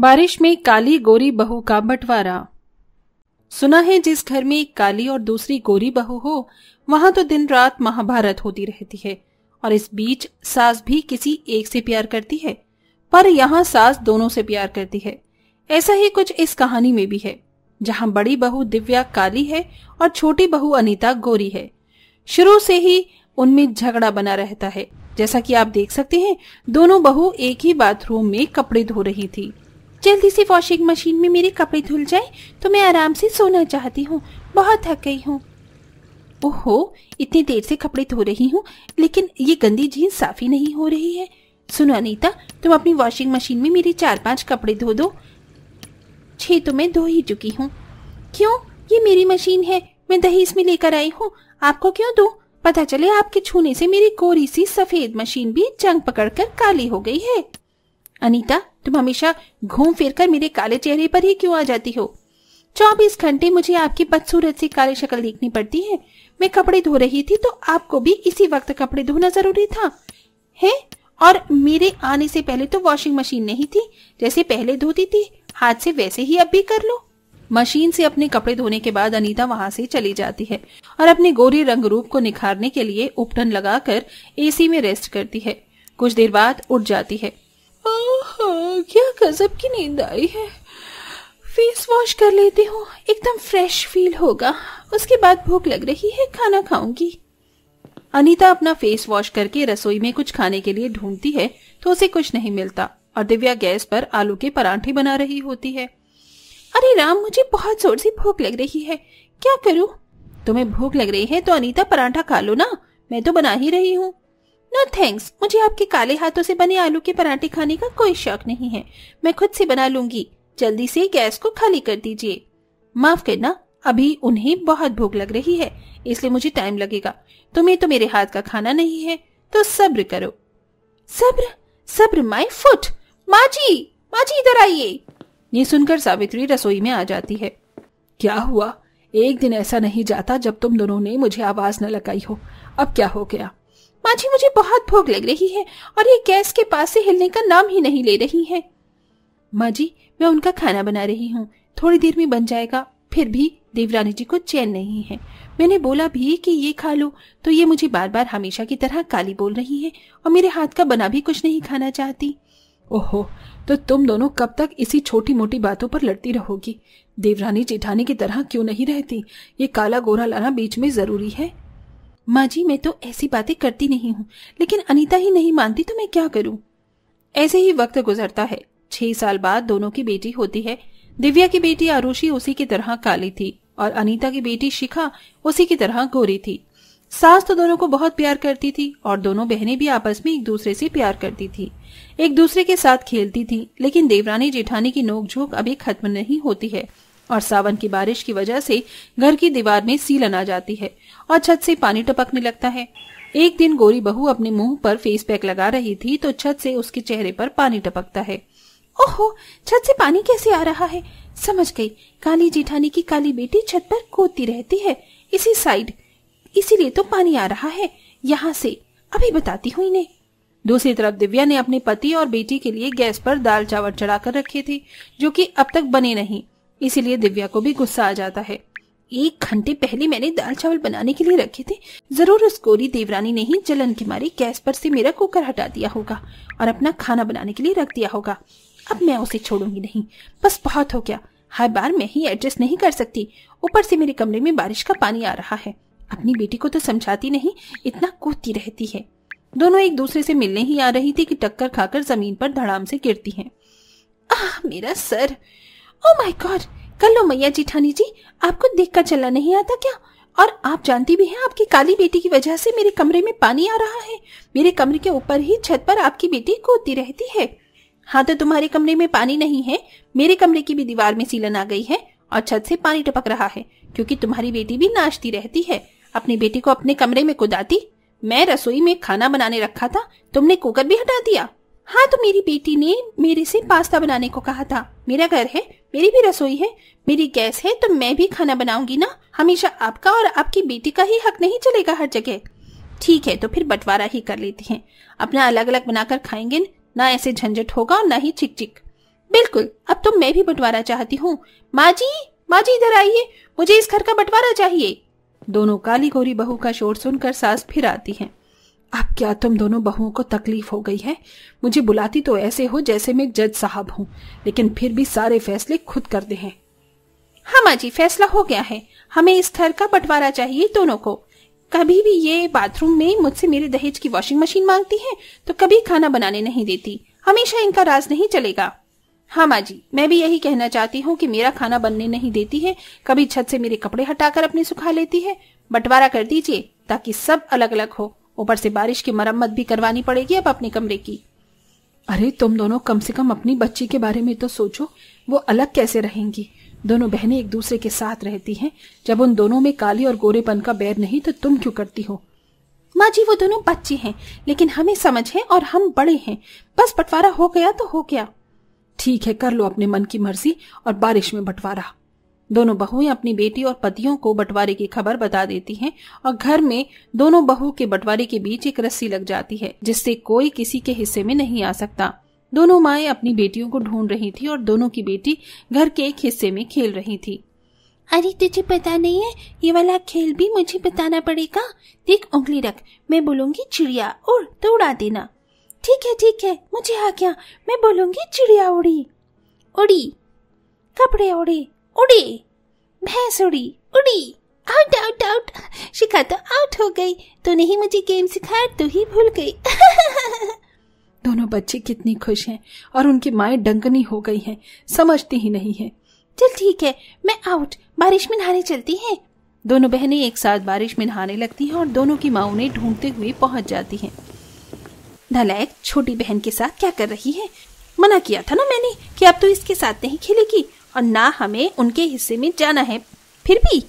बारिश में काली गोरी बहू का बंटवारा सुना है जिस घर में एक काली और दूसरी गोरी बहू हो वहां तो दिन रात महाभारत होती रहती है और इस बीच सास भी किसी एक से प्यार करती है पर यहाँ सास दोनों से प्यार करती है ऐसा ही कुछ इस कहानी में भी है जहाँ बड़ी बहू दिव्या काली है और छोटी बहू अनीता गोरी है शुरू से ही उनमें झगड़ा बना रहता है जैसा कि आप देख सकते हैं दोनों बहू एक ही बाथरूम में कपड़े धो रही थी जल्दी से वॉशिंग मशीन में मेरे कपड़े धुल जाए तो मैं आराम से सोना चाहती हूँ बहुत थक गई हूँ ओहो इतनी देर से कपड़े धो रही हूँ लेकिन ये गंदी जीन्स साफ ही नहीं हो रही है सुनो अनीता तुम अपनी वॉशिंग मशीन में मेरे चार पांच कपड़े धो दो छह तो मैं धो ही चुकी हूँ क्यों ये मेरी मशीन है मैं दहेज में लेकर आई हूँ आपको क्यों दो पता चले आपके छूने से मेरी कोरी सी सफेद मशीन भी जंग पकड़कर काली हो गई है अनीता तुम हमेशा घूम फिर कर मेरे काले चेहरे पर ही क्यों आ जाती हो चौबीस घंटे मुझे आपकी बदसूरत सी काली शक्ल देखनी पड़ती है मैं कपड़े धो रही थी तो आपको भी इसी वक्त कपड़े धोना जरूरी था है और मेरे आने से पहले तो वॉशिंग मशीन नहीं थी जैसे पहले धोती थी हाथ से वैसे ही अब भी कर लो मशीन से अपने कपड़े धोने के बाद अनीता वहाँ से चली जाती है और अपने गोरे रंग रूप को निखारने के लिए उपटन लगाकर एसी में रेस्ट करती है कुछ देर बाद उठ जाती है ओ क्या गजब की नींद आई है फेस वॉश कर लेती हूँ एकदम फ्रेश फील होगा उसके बाद भूख लग रही है खाना खाऊंगी अनीता अपना फेस वॉश करके रसोई में कुछ खाने के लिए ढूंढती है तो उसे कुछ नहीं मिलता और दिव्या गैस पर आलू के पराठे बना रही होती है अरे राम मुझे बहुत जोर से भूख लग रही है क्या करूँ तुम्हें भूख लग रही है तो अनीता पराठा खा लो ना मैं तो बना ही रही हूँ नो थैंक्स मुझे आपके काले हाथों से बने आलू के पराठे खाने का कोई शौक नहीं है मैं खुद से बना लूंगी जल्दी से गैस को खाली कर दीजिए माफ करना अभी उन्हें बहुत भूख लग रही है इसलिए मुझे टाइम लगेगा तुम्हें तो मेरे हाथ का खाना नहीं है तो सब्र करो सब्र सब्र माय फुट माँ जी माँ जी इधर आइए ये सुनकर सावित्री रसोई में आ जाती है क्या हुआ एक दिन ऐसा नहीं जाता जब तुम दोनों ने मुझे आवाज न लगाई हो अब क्या हो गया आज ही मुझे बहुत भूख लग रही है और ये गैस के पास से हिलने का नाम ही नहीं ले रही है माँ जी मैं उनका खाना बना रही हूँ थोड़ी देर में बन जाएगा फिर भी देवरानी जी को चैन नहीं है मैंने बोला भी कि ये खा लो तो ये मुझे बार बार हमेशा की तरह काली बोल रही है और मेरे हाथ का बना भी कुछ नहीं खाना चाहती ओहो तो तुम दोनों कब तक इसी छोटी मोटी बातों पर लड़ती रहोगी देवरानी जेठानी की तरह क्यों नहीं रहती ये काला गोरा लाना बीच में जरूरी है माँ जी मैं तो ऐसी बातें करती नहीं हूँ लेकिन अनीता ही नहीं मानती तो मैं क्या करूँ ऐसे ही वक्त गुजरता है छह साल बाद दोनों की बेटी होती है दिव्या की बेटी आरुषि उसी की तरह काली थी और अनीता की बेटी शिखा उसी की तरह गोरी थी सास तो दोनों को बहुत प्यार करती थी और दोनों बहनें भी आपस में एक दूसरे से प्यार करती थी एक दूसरे के साथ खेलती थी लेकिन देवरानी जेठानी की नोकझोंक अभी खत्म नहीं होती है और सावन की बारिश की वजह से घर की दीवार में सीलन आ जाती है और छत से पानी टपकने लगता है एक दिन गोरी बहू अपने मुंह पर फेस पैक लगा रही थी तो छत से उसके चेहरे पर पानी टपकता है ओहो छत से पानी कैसे आ रहा है समझ गई काली जेठानी की काली बेटी छत पर कूदती रहती है इसी साइड इसीलिए तो पानी आ रहा है यहाँ से अभी बताती हूँ इन्हें दूसरी तरफ दिव्या ने अपने पति और बेटी के लिए गैस पर दाल चावल चढ़ाकर रखे थे जो कि अब तक बने नहीं इसीलिए दिव्या को भी गुस्सा आ जाता है एक घंटे पहले मैंने दाल चावल बनाने के लिए रखे थे जरूर उस गोरी देवरानी ने ही जलन के मारे गैस पर से मेरा कुकर हटा दिया होगा और अपना खाना बनाने के लिए रख दिया होगा अब मैं उसे छोड़ूंगी नहीं बस बहुत हो गया हर बार मैं ही एडजस्ट नहीं कर सकती ऊपर से मेरे कमरे में बारिश का पानी आ रहा है अपनी बेटी को तो समझाती नहीं इतना कूदती रहती है दोनों एक दूसरे से मिलने ही आ रही थी कि टक्कर खाकर जमीन पर धड़ाम से गिरती हैं। आह मेरा सर ओ माय गॉड कर लो मैया जीठानी जी आपको देख कर चला नहीं आता क्या और आप जानती भी हैं आपकी काली बेटी की वजह से मेरे कमरे में पानी आ रहा है मेरे कमरे के ऊपर ही छत पर आपकी बेटी कूदती रहती है हाँ तो तुम्हारे कमरे में पानी नहीं है मेरे कमरे की भी दीवार में सीलन आ गई है और छत से पानी टपक रहा है क्योंकि तुम्हारी बेटी भी नाचती रहती है अपनी बेटी को अपने कमरे में कुदाती मैं रसोई में खाना बनाने रखा था तुमने कुकर भी हटा दिया हाँ तो मेरी बेटी ने मेरे से पास्ता बनाने को कहा था मेरा घर है मेरी भी रसोई है मेरी गैस है तो मैं भी खाना बनाऊंगी ना हमेशा आपका और आपकी बेटी का ही हक नहीं चलेगा हर जगह ठीक है तो फिर बंटवारा ही कर लेती हैं अपना अलग अलग बनाकर खाएंगे ना ऐसे झंझट होगा और ना ही चिक चिक बिल्कुल अब तो मैं भी बंटवारा चाहती हूँ माँ जी माँ जी इधर आइए मुझे इस घर का बंटवारा चाहिए दोनों काली गोरी बहू का शोर सुनकर सास फिर आती हैं अब क्या तुम दोनों बहुओं को तकलीफ हो गई है मुझे बुलाती तो ऐसे हो जैसे मैं जज साहब हूँ लेकिन फिर भी सारे फैसले खुद करते हैं हाँ माँ जी फैसला हो गया है हमें इस घर का बंटवारा चाहिए दोनों को कभी भी ये बाथरूम में मुझसे मेरे दहेज की वॉशिंग मशीन मांगती है तो कभी खाना बनाने नहीं देती हमेशा इनका राज नहीं चलेगा हाँ माँ जी मैं भी यही कहना चाहती हूँ कि मेरा खाना बनने नहीं देती है कभी छत से मेरे कपड़े हटाकर अपने सुखा लेती है बंटवारा कर दीजिए ताकि सब अलग अलग हो ऊपर से बारिश की मरम्मत भी करवानी पड़ेगी अब अपने कमरे की अरे तुम दोनों कम से कम अपनी बच्ची के बारे में तो सोचो वो अलग कैसे रहेंगी दोनों बहनें एक दूसरे के साथ रहती हैं जब उन दोनों में काली और गोरेपन का बैर नहीं तो तुम क्यों करती हो माँ जी वो दोनों बच्चे हैं लेकिन हमें समझ है और हम बड़े हैं बस बंटवारा हो गया तो हो गया ठीक है कर लो अपने मन की मर्जी और बारिश में बंटवारा दोनों बहुएं अपनी बेटी और पतियों को बंटवारे की खबर बता देती हैं और घर में दोनों बहू के बंटवारे के बीच एक रस्सी लग जाती है जिससे कोई किसी के हिस्से में नहीं आ सकता दोनों माए अपनी बेटियों को ढूंढ रही थी और दोनों की बेटी घर के एक हिस्से में खेल रही थी अरे तुझे पता नहीं है ये वाला खेल भी मुझे बताना पड़ेगा देख उंगली रख मैं बोलूंगी चिड़िया उड़ तो उड़ा देना ठीक है ठीक है मुझे आ गया मैं बोलूंगी चिड़िया उड़ी उड़ी कपड़े उड़े उड़ी भैंस उड़ी उड़ी आउट आउट आउट शिखा तो आउट हो गई तो नहीं मुझे गेम सिखाया तो ही भूल गई दोनों बच्चे कितनी खुश हैं और उनकी माए डंकनी हो गई हैं समझती ही नहीं है चल ठीक है मैं आउट बारिश में नहाने चलती हैं दोनों बहनें एक साथ बारिश में नहाने लगती हैं और दोनों की माँ उन्हें ढूंढते हुए पहुंच जाती हैं नलायक छोटी बहन के साथ क्या कर रही है मना किया था ना मैंने कि अब तो इसके साथ नहीं खेलेगी और ना हमें उनके हिस्से में जाना है फिर भी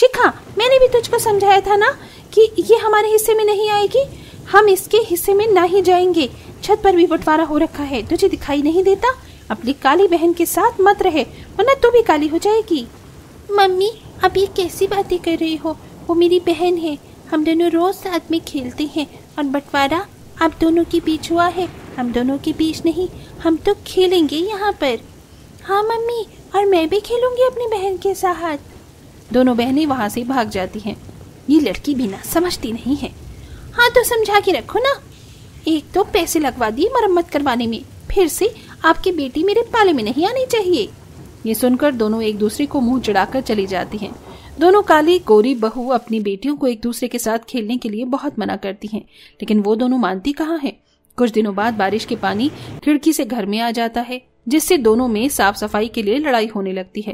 शिखा मैंने भी तुझको समझाया था ना कि ये हमारे हिस्से में नहीं आएगी हम इसके हिस्से में ना ही जाएंगे छत पर भी बंटवारा हो रखा है तुझे दिखाई नहीं देता अपनी काली बहन के साथ मत रहे वरना तू भी काली हो जाएगी मम्मी अब ये कैसी बातें कर रही हो वो मेरी बहन है हम दोनों रोज साथ में खेलते हैं और बंटवारा अब दोनों के बीच हुआ है हम दोनों के बीच नहीं हम तो खेलेंगे यहाँ पर हाँ मम्मी और मैं भी खेलूंगी अपनी बहन के साथ दोनों बहनें वहाँ से भाग जाती हैं ये लड़की बिना समझती नहीं है हाँ तो समझा के रखो ना एक तो पैसे लगवा दिए मरम्मत करवाने में फिर से आपकी बेटी मेरे पाले में नहीं आनी चाहिए ये सुनकर दोनों एक दूसरे को मुंह चढ़ाकर चली जाती हैं दोनों काली गोरी बहू अपनी बेटियों को एक दूसरे के साथ खेलने के लिए बहुत मना करती हैं लेकिन वो दोनों मानती कहाँ हैं कुछ दिनों बाद बारिश के पानी खिड़की से घर में आ जाता है जिससे दोनों में साफ सफाई के लिए लड़ाई होने लगती है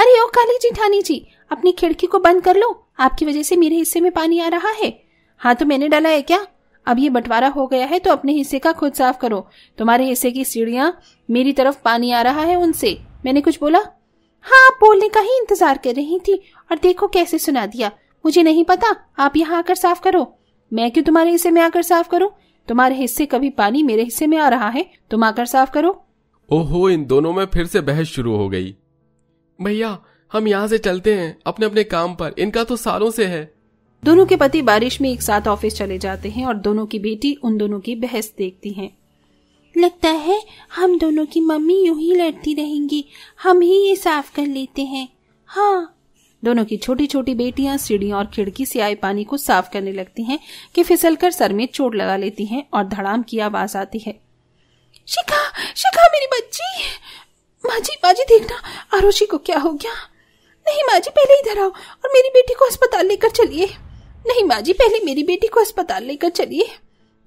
अरे ओ काली जी ठानी जी अपनी खिड़की को बंद कर लो आपकी वजह से मेरे हिस्से में पानी आ रहा है हाँ तो मैंने डाला है क्या अब ये बंटवारा हो गया है तो अपने हिस्से का खुद साफ करो तुम्हारे हिस्से की सीढ़िया मेरी तरफ पानी आ रहा है उनसे मैंने कुछ बोला हाँ आप बोलने का ही इंतजार कर रही थी और देखो कैसे सुना दिया मुझे नहीं पता आप यहाँ आकर साफ करो मैं क्यों तुम्हारे हिस्से में आकर साफ करूँ तुम्हारे हिस्से कभी पानी मेरे हिस्से में आ रहा है तुम आकर साफ करो ओहो इन दोनों में फिर से बहस शुरू हो गई भैया हम यहाँ से चलते हैं अपने अपने काम पर इनका तो सालों से है दोनों के पति बारिश में एक साथ ऑफिस चले जाते हैं और दोनों की बेटी उन दोनों की बहस देखती है लगता है हम दोनों की मम्मी यू ही लड़ती रहेंगी हम ही ये साफ कर लेते हैं हाँ दोनों की छोटी छोटी बेटियां सीढ़ियों और खिड़की से आए पानी को साफ करने लगती हैं कि फिसलकर सर में चोट लगा लेती हैं और धड़ाम की आवाज आती है शिखा शिखा मेरी बच्ची माजी माजी देखना आरोशी को क्या हो गया नहीं माँ जी पहले इधर आओ और मेरी बेटी को अस्पताल लेकर चलिए नहीं माजी पहले मेरी बेटी को अस्पताल लेकर चलिए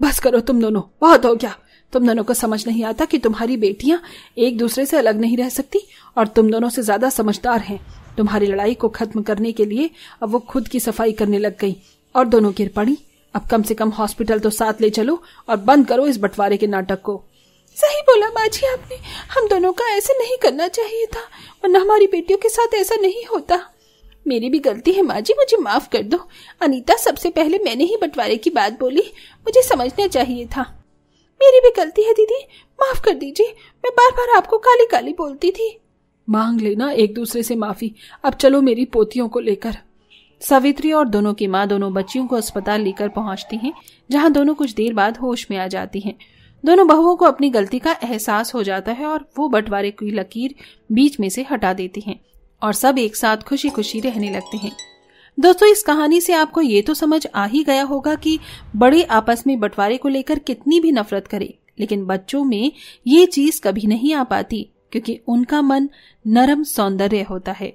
बस करो तुम दोनों बहुत हो गया तुम दोनों को समझ नहीं आता कि तुम्हारी बेटियां एक दूसरे से अलग नहीं रह सकती और तुम दोनों से ज्यादा समझदार हैं तुम्हारी लड़ाई को खत्म करने के लिए अब वो खुद की सफाई करने लग गई और दोनों गिर पड़ी अब कम से कम हॉस्पिटल तो साथ ले चलो और बंद करो इस बंटवारे के नाटक को सही बोला माँ जी आपने हम दोनों का ऐसे नहीं करना चाहिए था वरना हमारी बेटियों के साथ ऐसा नहीं होता मेरी भी गलती है माँ जी मुझे माफ कर दो अनीता सबसे पहले मैंने ही बंटवारे की बात बोली मुझे समझना चाहिए था मेरी भी गलती है दीदी माफ कर दीजिए मैं बार बार आपको काली काली बोलती थी मांग लेना एक दूसरे से माफी अब चलो मेरी पोतियों को लेकर सावित्री और दोनों की माँ दोनों बच्चियों को अस्पताल लेकर पहुंचती हैं जहां दोनों कुछ देर बाद होश में आ जाती हैं दोनों बहुओं को अपनी गलती का एहसास हो जाता है और वो बंटवारे की लकीर बीच में से हटा देती हैं और सब एक साथ खुशी खुशी रहने लगते हैं दोस्तों इस कहानी से आपको ये तो समझ आ ही गया होगा कि बड़े आपस में बंटवारे को लेकर कितनी भी नफरत करे लेकिन बच्चों में ये चीज कभी नहीं आ पाती क्योंकि उनका मन नरम सौंदर्य होता है